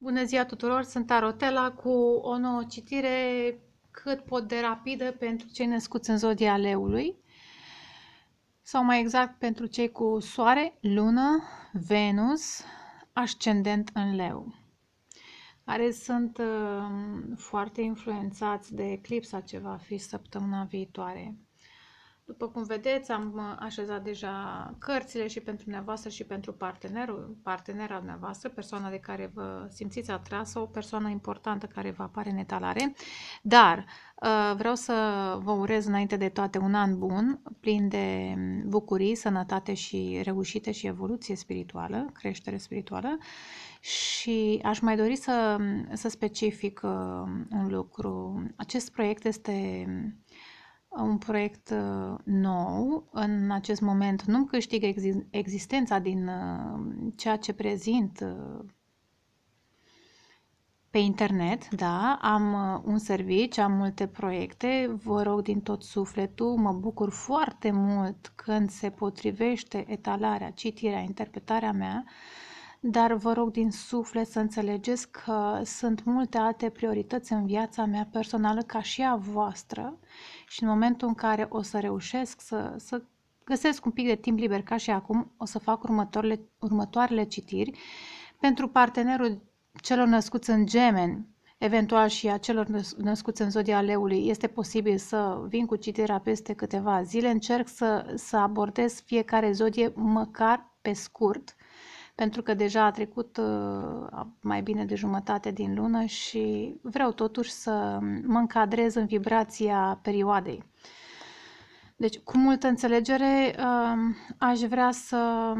Bună ziua tuturor, sunt Arotela cu o nouă citire cât pot de rapidă pentru cei născuți în zodia leului sau mai exact pentru cei cu soare, lună, Venus, ascendent în leu care sunt uh, foarte influențați de eclipsa ce va fi săptămâna viitoare. După cum vedeți, am uh, așezat deja cărțile și pentru dumneavoastră și pentru partenerul, partenera dumneavoastră, persoana de care vă simțiți atrasă, o persoană importantă care vă apare în etalare. Dar uh, vreau să vă urez înainte de toate un an bun, plin de bucurii, sănătate și reușite și evoluție spirituală, creștere spirituală. Și aș mai dori să, să specific uh, un lucru. Acest proiect este un proiect uh, nou. În acest moment nu-mi câștig existența din uh, ceea ce prezint uh, pe internet, da, am un serviciu, am multe proiecte, vă rog din tot sufletul, mă bucur foarte mult când se potrivește etalarea, citirea, interpretarea mea, dar vă rog din suflet să înțelegeți că sunt multe alte priorități în viața mea personală ca și a voastră și în momentul în care o să reușesc să, să găsesc un pic de timp liber ca și acum, o să fac următoarele, următoarele citiri pentru partenerul celor născuți în gemeni, eventual și a celor născuți în zodia leului, este posibil să vin cu citirea peste câteva zile. Încerc să, să abordez fiecare zodie măcar pe scurt, pentru că deja a trecut uh, mai bine de jumătate din lună și vreau totuși să mă încadrez în vibrația perioadei. Deci, cu multă înțelegere, um, aș vrea să,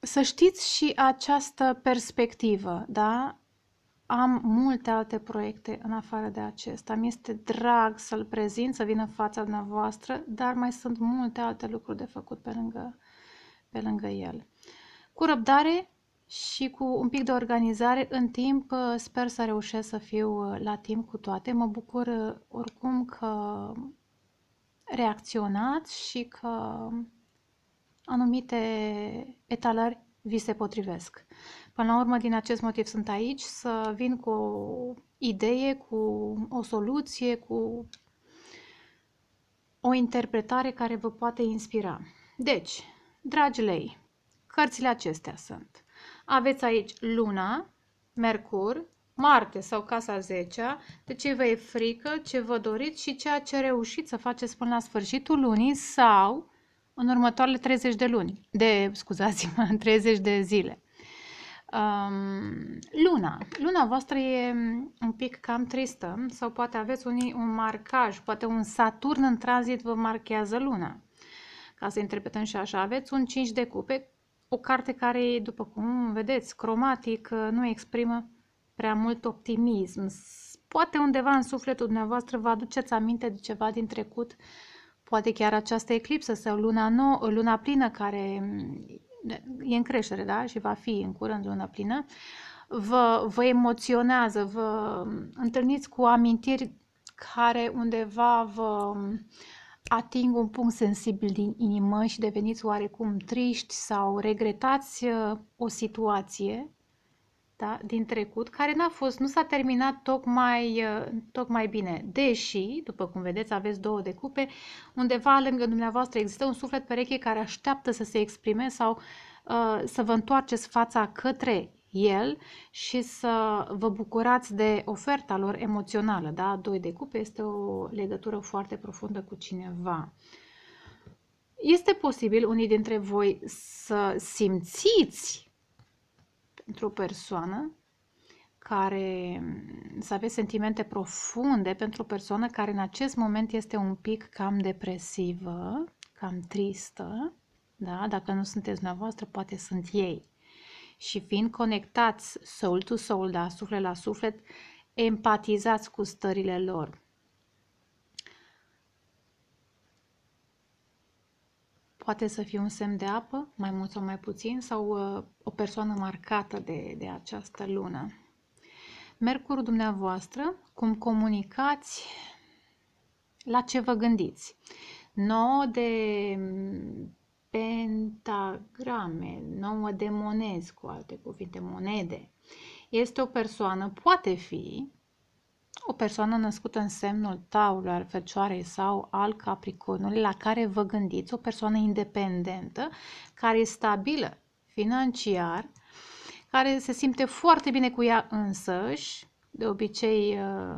să știți și această perspectivă, da? Am multe alte proiecte în afară de acesta. Mi este drag să-l prezint, să vin în fața dumneavoastră, dar mai sunt multe alte lucruri de făcut pe lângă pe lângă el. Cu răbdare și cu un pic de organizare în timp, sper să reușesc să fiu uh, la timp cu toate. Mă bucur uh, oricum că reacționați și că anumite etalări vi se potrivesc. Până la urmă, din acest motiv sunt aici, să vin cu o idee, cu o soluție, cu o interpretare care vă poate inspira. Deci, Dragi lei, cărțile acestea sunt. Aveți aici Luna, Mercur, Marte sau Casa 10 de ce vă e frică, ce vă doriți și ceea ce reușiți să faceți până la sfârșitul lunii sau în următoarele 30 de luni, de, scuzați-mă, 30 de zile. Um, luna. Luna voastră e un pic cam tristă sau poate aveți unii un marcaj, poate un Saturn în tranzit vă marchează luna ca să interpretăm și așa. Aveți un 5 de cupe, o carte care, după cum vedeți, cromatic, uh, nu exprimă prea mult optimism. Poate undeva în sufletul dumneavoastră vă aduceți aminte de ceva din trecut, poate chiar această eclipsă sau luna, nou, luna plină care mm, e în creștere da? și va fi în curând luna plină, vă, vă emoționează, vă mm, întâlniți cu amintiri care undeva vă mm, ating un punct sensibil din inimă și deveniți oarecum triști sau regretați uh, o situație da, din trecut care n-a fost, nu s-a terminat tocmai, uh, tocmai bine. Deși, după cum vedeți, aveți două de cupe, undeva lângă dumneavoastră există un suflet pereche care așteaptă să se exprime sau uh, să vă întoarceți fața către el și să vă bucurați de oferta lor emoțională. Da? Doi de cupe este o legătură foarte profundă cu cineva. Este posibil unii dintre voi să simțiți pentru o persoană care să aveți sentimente profunde pentru o persoană care în acest moment este un pic cam depresivă, cam tristă, da? dacă nu sunteți dumneavoastră, poate sunt ei și fiind conectați soul to soul, da, suflet la suflet, empatizați cu stările lor. Poate să fie un semn de apă, mai mult sau mai puțin, sau uh, o persoană marcată de, de această lună. Mercurul dumneavoastră, cum comunicați, la ce vă gândiți. 9 de pentagrame, nouă de monezi, cu alte cuvinte, monede. Este o persoană, poate fi, o persoană născută în semnul taului al fecioarei sau al capricornului, la care vă gândiți, o persoană independentă, care e stabilă financiar, care se simte foarte bine cu ea însăși, de obicei uh,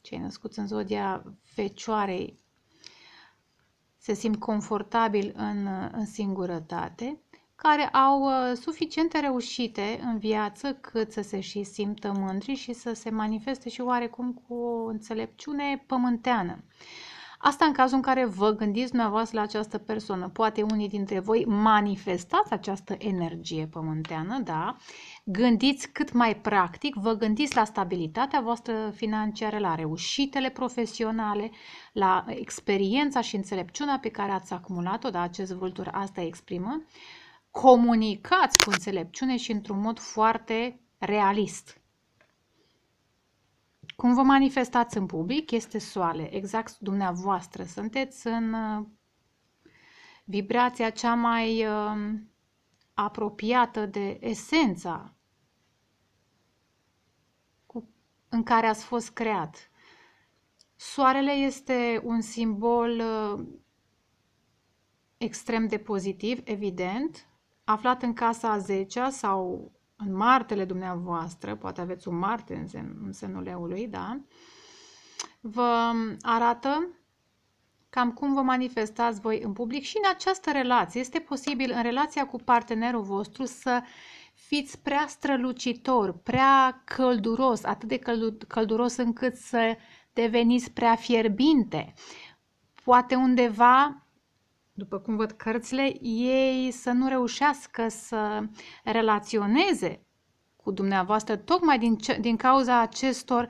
cei născuți în zodia fecioarei se simt confortabil în, în singurătate, care au uh, suficiente reușite în viață cât să se și simtă mândri și să se manifeste și oarecum cu o înțelepciune pământeană. Asta în cazul în care vă gândiți dumneavoastră la această persoană. Poate unii dintre voi manifestați această energie pământeană, da? Gândiți cât mai practic, vă gândiți la stabilitatea voastră financiară, la reușitele profesionale, la experiența și înțelepciunea pe care ați acumulat-o, da? Acest vultur asta exprimă. Comunicați cu înțelepciune și într-un mod foarte realist. Cum vă manifestați în public este soale. Exact dumneavoastră sunteți în uh, vibrația cea mai um, apropiată de esența în care ați fost creat. Soarele este un simbol uh, extrem de pozitiv, evident, aflat în casa a 10 -a sau în martele dumneavoastră, poate aveți un Marte în, sen, în semnul leului, da? Vă arată cam cum vă manifestați voi în public și în această relație. Este posibil în relația cu partenerul vostru să fiți prea strălucitor, prea călduros, atât de călduros încât să deveniți prea fierbinte. Poate undeva după cum văd cărțile, ei să nu reușească să relaționeze cu dumneavoastră tocmai din, ce, din cauza acestor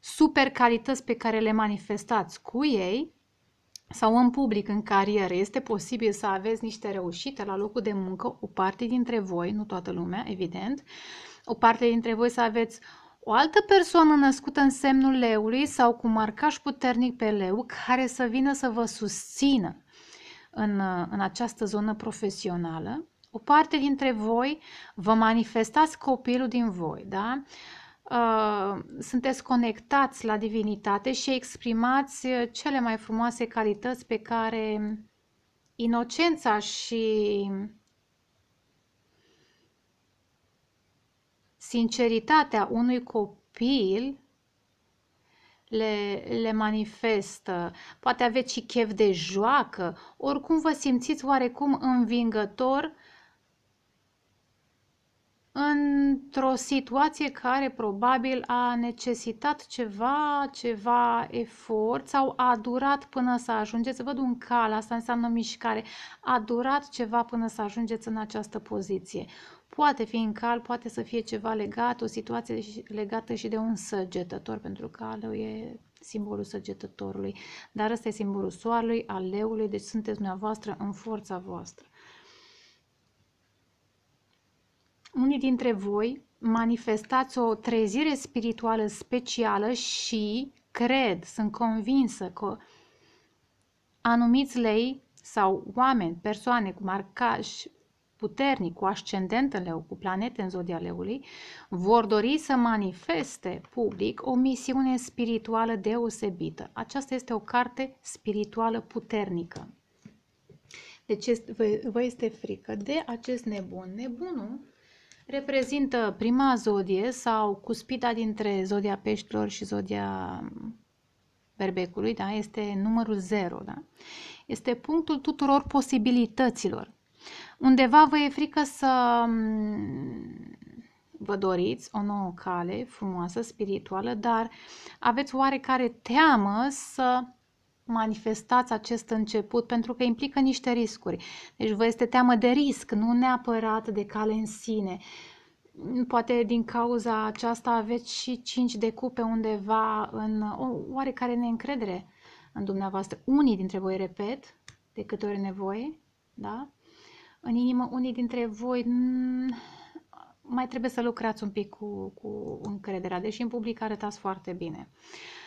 super calități pe care le manifestați cu ei sau în public, în carieră. Este posibil să aveți niște reușite la locul de muncă, o parte dintre voi, nu toată lumea, evident, o parte dintre voi să aveți o altă persoană născută în semnul leului sau cu marcaș puternic pe leu care să vină să vă susțină în, uh, în această zonă profesională, o parte dintre voi vă manifestați copilul din voi, da? Uh, sunteți conectați la divinitate și exprimați cele mai frumoase calități pe care inocența și sinceritatea unui copil le, le manifestă, poate aveți și chef de joacă, oricum vă simțiți oarecum învingător într-o situație care probabil a necesitat ceva, ceva efort sau a durat până să ajungeți, văd un cal, asta înseamnă mișcare, a durat ceva până să ajungeți în această poziție. Poate fi în cal, poate să fie ceva legat, o situație legată și de un săgetător, pentru că alău e simbolul săgetătorului, dar ăsta e simbolul soarelui, al leului, deci sunteți dumneavoastră în forța voastră. unii dintre voi manifestați o trezire spirituală specială și cred, sunt convinsă că anumiți lei sau oameni, persoane cu marcaj puternic, cu ascendent în leu, cu planete în zodia leului, vor dori să manifeste public o misiune spirituală deosebită. Aceasta este o carte spirituală puternică. Deci vă este frică de acest nebun. Nebunul reprezintă prima zodie sau cuspita dintre zodia peștilor și zodia mm, berbecului, da? este numărul 0, da? este punctul tuturor posibilităților. Undeva vă e frică să mm, vă doriți o nouă cale frumoasă, spirituală, dar aveți oarecare teamă să manifestați acest început pentru că implică niște riscuri. Deci vă este teamă de risc, nu neapărat de cale în sine. Poate din cauza aceasta aveți și cinci de cupe undeva în o oarecare neîncredere în dumneavoastră. Unii dintre voi, repet, de câte ori nevoie, da? În inimă, unii dintre voi mm, mai trebuie să lucrați un pic cu, cu încrederea, deși în public arătați foarte bine. Uh,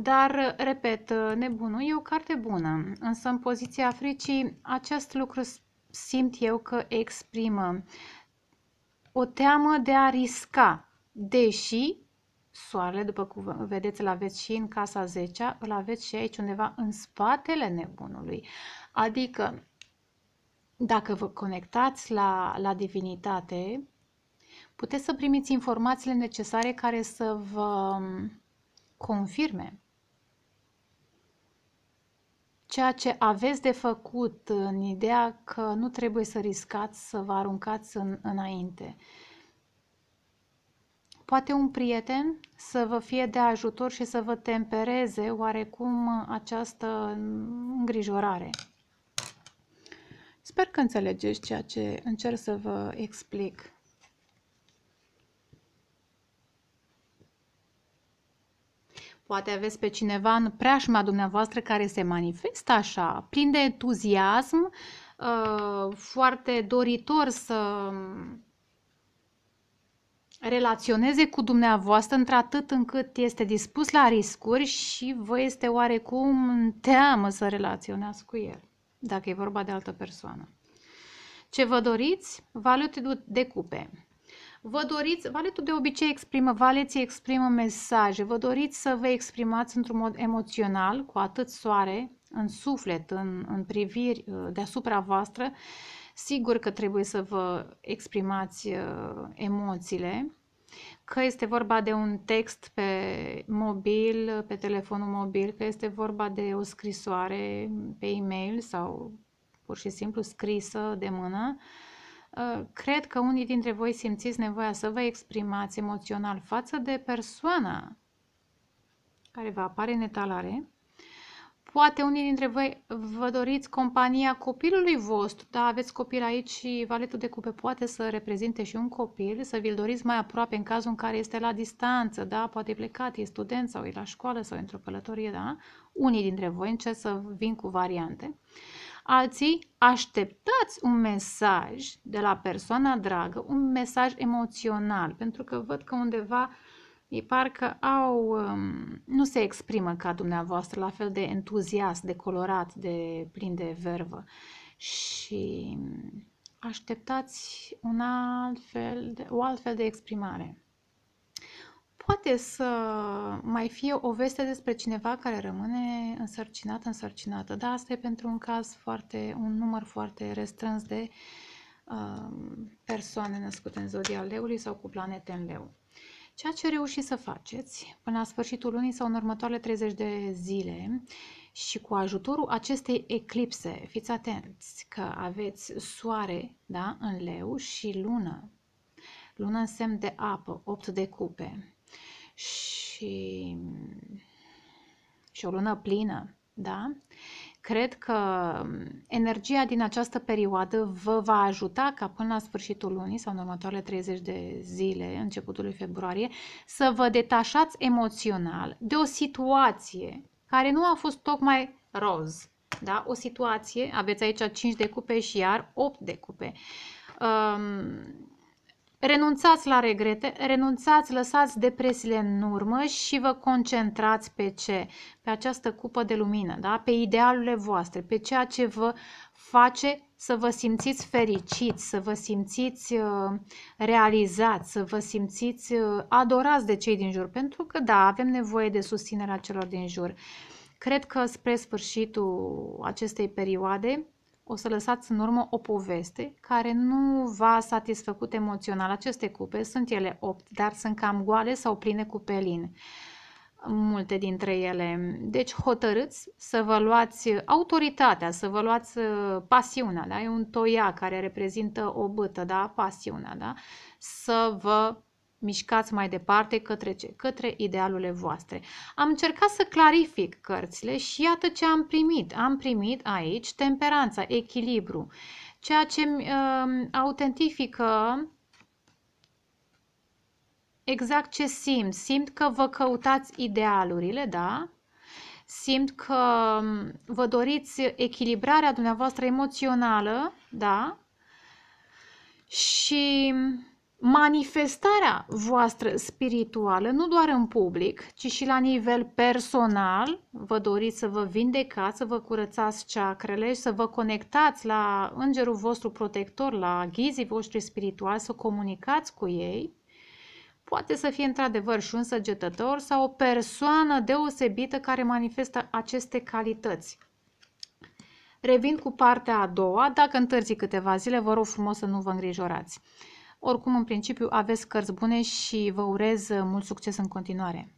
dar, repet, nebunul e o carte bună, însă în poziția fricii acest lucru simt eu că exprimă o teamă de a risca, deși soarele, după cum vedeți, îl aveți și în casa 10 îl aveți și aici undeva în spatele nebunului. Adică, dacă vă conectați la, la divinitate, puteți să primiți informațiile necesare care să vă confirme ceea ce aveți de făcut în ideea că nu trebuie să riscați să vă aruncați în, înainte. Poate un prieten să vă fie de ajutor și să vă tempereze oarecum această îngrijorare. Sper că înțelegeți ceea ce încerc să vă explic. Poate aveți pe cineva în preajma dumneavoastră care se manifestă așa, plin de entuziasm, uh, foarte doritor să relaționeze cu dumneavoastră într-atât încât este dispus la riscuri și vă este oarecum teamă să relaționați cu el, dacă e vorba de altă persoană. Ce vă doriți? Valute de cupe. Vă doriți, valetul de obicei exprimă, valeții exprimă mesaje, vă doriți să vă exprimați într-un mod emoțional, cu atât soare, în suflet, în, în priviri uh, deasupra voastră, sigur că trebuie să vă exprimați uh, emoțiile, că este vorba de un text pe mobil, pe telefonul mobil, că este vorba de o scrisoare pe e-mail sau pur și simplu scrisă de mână, uh, Uh, cred că unii dintre voi simțiți nevoia să vă exprimați emoțional față de persoana care vă apare în etalare. Poate unii dintre voi vă doriți compania copilului vostru, da, aveți copil aici și valetul de cupe poate să reprezinte și un copil, să vi-l doriți mai aproape în cazul în care este la distanță, da, poate e plecat, e student sau e la școală sau într-o călătorie, da, unii dintre voi încerc să vin cu variante. Uh, alții așteptați un mesaj de la persoana dragă, un mesaj emoțional, pentru că văd că undeva ei parcă au, um, nu se exprimă ca dumneavoastră, la fel de entuziast, de colorat, de plin de vervă. Și așteptați un alt fel de, o altfel de exprimare poate să mai fie o veste despre cineva care rămâne însărcinată, însărcinată, dar asta e pentru un caz foarte, un număr foarte restrâns de uh, persoane născute în zodia leului sau cu planete în leu. Ceea ce reușiți să faceți până la sfârșitul lunii sau în următoarele 30 de zile și cu ajutorul acestei eclipse, fiți atenți că aveți soare da, în leu și lună. Lună în semn de apă, 8 de cupe și, și o lună plină, da? Cred că mm, energia din această perioadă vă va ajuta ca până la sfârșitul lunii sau în următoarele 30 de zile, începutul lui februarie, să vă detașați emoțional de o situație care nu a fost tocmai roz. Da? O situație, aveți aici 5 de cupe și iar 8 de cupe. Um, Renunțați la regrete, renunțați, lăsați depresiile în urmă și vă concentrați pe ce? Pe această cupă de lumină, da? pe idealurile voastre, pe ceea ce vă face să vă simțiți fericiți, să vă simțiți uh, realizați, să vă simțiți uh, adorați de cei din jur, pentru că da, avem nevoie de susținerea celor din jur. Cred că spre sfârșitul acestei perioade o să lăsați în urmă o poveste care nu v-a satisfăcut emoțional. Aceste cupe sunt ele 8, dar sunt cam goale sau pline cu pelin multe dintre ele. Deci hotărâți să vă luați autoritatea, să vă luați uh, pasiunea, da? E un toia care reprezintă o bâtă, da? Pasiunea, da? Să vă mișcați mai departe către ce? Către idealurile voastre. Am încercat să clarific cărțile și iată ce am primit. Am primit aici temperanța, echilibru, ceea ce uh, autentifică exact ce simt. Simt că vă căutați idealurile, da? Simt că um, vă doriți echilibrarea dumneavoastră emoțională, da? Și manifestarea voastră spirituală, nu doar în public, ci și la nivel personal, vă doriți să vă vindecați, să vă curățați ceacrele, să vă conectați la îngerul vostru protector, la ghizii voștri spirituali, să comunicați cu ei, poate să fie într-adevăr și un săgetător sau o persoană deosebită care manifestă aceste calități. Revin cu partea a doua, dacă întârzi câteva zile, vă rog frumos să nu vă îngrijorați. Oricum, în principiu, aveți cărți bune și vă urez mult succes în continuare!